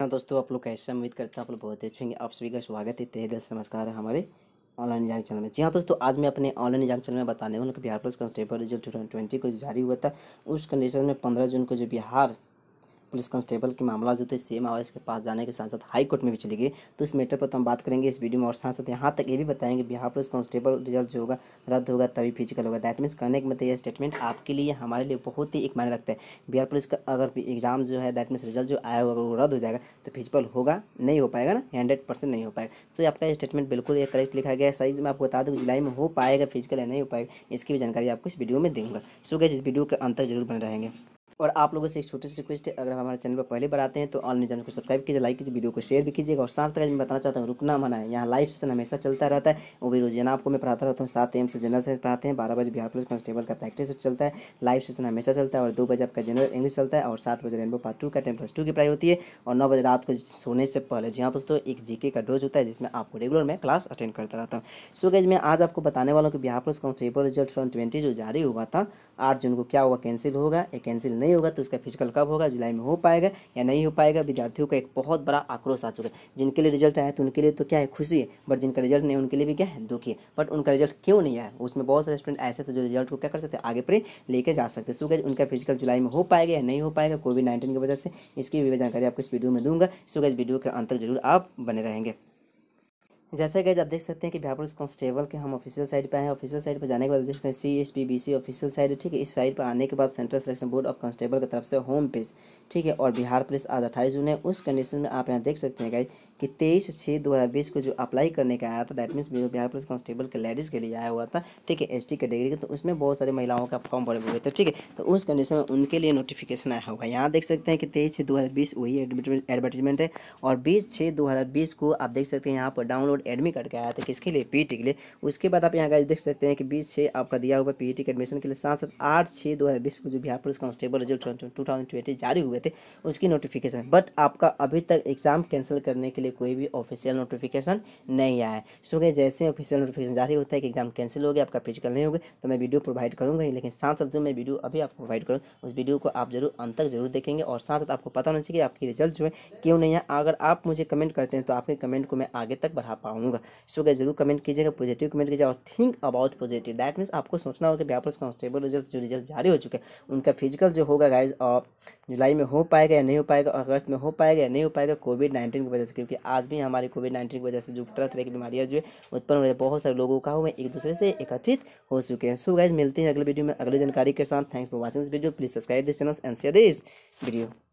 हाँ दोस्तों आप लोग कैसे उम्मीद करते हैं आप लोग बहुत अच्छे होंगे आप सभी का स्वागत है तेज दस नमस्कार है हमारे ऑनलाइन एग्जाम चैनल में जी हाँ दोस्तों आज मैं अपने ऑनलाइन एग्जाम चैनल में बताने वाला कि Bihar police constable result two thousand twenty को जारी हुआ था उस कंडीशन में पंद्रह जून को जो बिहार पुलिस कांस्टेबल के मामला जो थे सीएम आवास के पास जाने के साथ साथ हाईकोर्ट में भी चली गई तो इस मैटर पर तो हम बात करेंगे इस वीडियो में और साथ साथ यहाँ तक ये भी बताएंगे बिहार पुलिस कांस्टेबल रिजल्ट जो होगा रद्द होगा तभी फिजिकल होगा दैट मीन्स कहने का मतलब यह स्टेटमेंट आपके लिए हमारे लिए बहुत ही एक मायने रखता है बिहार पुलिस का अगर एग्जाम जो है दैट मीन्स रिजल्ट जो आया होगा वो रद्द हो जाएगा तो फिजिकल होगा नहीं हो पाएगा ना हंड्रेड परसेंट नहीं हो पाएगा सो आपका स्टेटमेंट बिल्कुल करेक्ट लिखा गया है साइज मैं आपको बता दूँ जुलाई में हो पाएगा फिजिकल या नहीं हो पाएगा इसकी भी जानकारी आपको इस वीडियो में देंगे सो गैस इस वीडियो के अंत तक जरूर बने रहेंगे और आप लोगों से एक छोटी सी रिक्वेस्ट है अगर हमारे चैनल पर पहले बार आते हैं तो ऑनलाइन चैनल को सब्सक्राइब कीजिए लाइक कीजिए वीडियो को शेयर भी कीजिएगा और साथ में मैं बताना चाहता हूँ रुकना मना है यहाँ लाइव सेशन हमेशा चलता रहता है वो भी रोजाना आपको मैं पढ़ाता रहता हूँ सात एम से जनरल साइंस पढ़ाते हैं बारह बजे बिहार पुलिस कांस्टेबल का प्रैक्टिस चलता है लाइव सेशन हमेशा चलता है और दो बजे आपका जनरल इंग्लिश चलता है और सात बजे रेनबो पार्ट टू का टेन प्लस टू की पढ़ाई होती है और नौ बजे रात को सोने से पहले जी हाँ दोस्तों एक जीके का डोज होता है जिसमें आपको रेगुलर मैं क्लास अटेंड करता रहता हूँ सो गज मैं आज आपको बताने वाला हूँ कि Bihar police constable result twenty जो जारी हुआ था आठ जून को क्या हुआ कैंसिल होगा या कैंसिल नहीं नहीं होगा तो उसका फिजिकल कब होगा जुलाई में हो पाएगा या नहीं हो पाएगा विद्यार्थियों का एक बहुत बड़ा आक्रोश आ चुका है जिनके लिए रिजल्ट आया तो उनके लिए तो क्या है खुशी है बट जिनका रिजल्ट नहीं उनके लिए भी क्या है दुखी है बट उनका रिजल्ट क्यों नहीं आया उसमें बहुत सारे स्टूडेंट ऐसे थे जो रिजल्ट को क्या कर सकते हैं आगे पर लेके जा सकते सो गैज उनका फिजिकल जुलाई में हो पाएगा या नहीं हो पाएगा कोविड नाइन्टीन की वजह से इसकी भी जानकारी आपको इस वीडियो में दूंगा सो गैज वीडियो के अंतर जरूर आप बने रहेंगे जैसे कि आप देख सकते हैं कि बिहार पुलिस कांस्टेबल के हम ऑफिशियल साइट पर आए हैं ऑफिशियल साइट पर जाने के बाद देख सकते हैं C S P B C official site ठीक है इस साइट पर आने के बाद central selection board of constable की तरफ से होम पेज ठीक है और बिहार पुलिस आज अट्ठाईस जून है उस कंडीशन में आप यहाँ देख सकते हैं गाइज कि तेईस छः दो हज़ार बीस को जो अप्लाई करने का आया था that means Bihar police constable के लेडीज़ के लिए आया हुआ था ठीक है एस टी कैटेगरी का तो उसमें बहुत सारी महिलाओं का फॉर्म भरे हुए थे ठीक है तो उस कंडीशन में उनके लिए नोटिफिकेशन आया हुआ है यहाँ देख सकते हैं कि तेईस छः दो हज़ार बीस वही एडवर्टीजमेंट है और बीस छः दो हज़ार बीस को आप देख सकते हैं यहाँ पर डाउनलोड कोड एडमी कट आया था किसके लिए पी के लिए उसके बाद आप यहाँ देख सकते हैं कि बीस छः आपका दिया हुआ पी के एडमिशन के लिए सात सात आठ छः दो हज़ार बीस को जो Bihar police constable result two twenty जारी हुए थे उसकी नोटिफिकेशन बट आपका अभी तक एग्जाम कैंसिल करने के लिए कोई भी ऑफिशियल नोटिफिकेशन नहीं आया सो गए जैसे ऑफिशियल नोटिफिकेशन जारी होता है कि एग्जाम कैंसिल हो गया आपका फिजिकल नहीं होगा तो मैं वीडियो प्रोवाइड करूंगा ही लेकिन साथ साथ जो मैं वीडियो अभी आपको प्रोवाइड करूँ उस वीडियो को आप जरूर अंत तक जरूर देखेंगे और साथ साथ आपको पता होना चाहिए कि आपकी रिजल्ट जो है क्यों नहीं है अगर आप मुझे कमेंट करते हैं तो आपके कमेंट को मैं आगे तक बढ़ा पाऊँ पाऊंगा सो क्या जरूर कमेंट कीजिएगा पॉजिटिव कमेंट कीजिएगा और think about positive that means आपको सोचना होगा कि व्यापार कॉन्स्टेबल रिजल्ट जो रिजल्ट जारी हो चुके हैं उनका फिजिकल जो होगा गाइज जुलाई में हो पाएगा या नहीं हो पाएगा अगस्त में हो पाएगा या नहीं हो पाएगा कोविड नाइन्टीन की वजह से क्योंकि आज भी हमारे कोविड नाइन्टीन की वजह से जो तरह तरह की बीमारियाँ जो है उत्पन्न हो रही है बहुत सारे लोगों का हुए एक दूसरे से एकत्रित हो चुके हैं सो गाइज मिलते हैं अगले वीडियो में अगली जानकारी के साथ thanks for watching this video please subscribe this channel and share this video